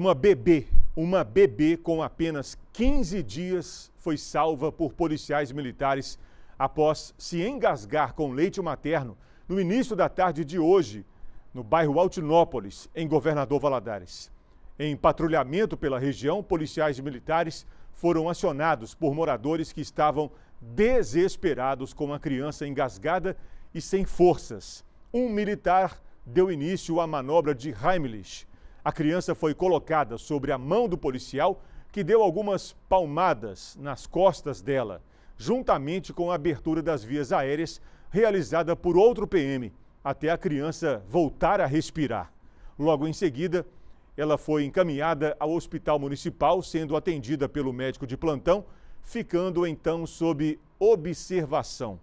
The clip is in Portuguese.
Uma bebê, uma bebê com apenas 15 dias foi salva por policiais militares após se engasgar com leite materno no início da tarde de hoje, no bairro Altinópolis, em Governador Valadares. Em patrulhamento pela região, policiais militares foram acionados por moradores que estavam desesperados com a criança engasgada e sem forças. Um militar deu início à manobra de Heimlich a criança foi colocada sobre a mão do policial, que deu algumas palmadas nas costas dela, juntamente com a abertura das vias aéreas realizada por outro PM, até a criança voltar a respirar. Logo em seguida, ela foi encaminhada ao hospital municipal, sendo atendida pelo médico de plantão, ficando então sob observação.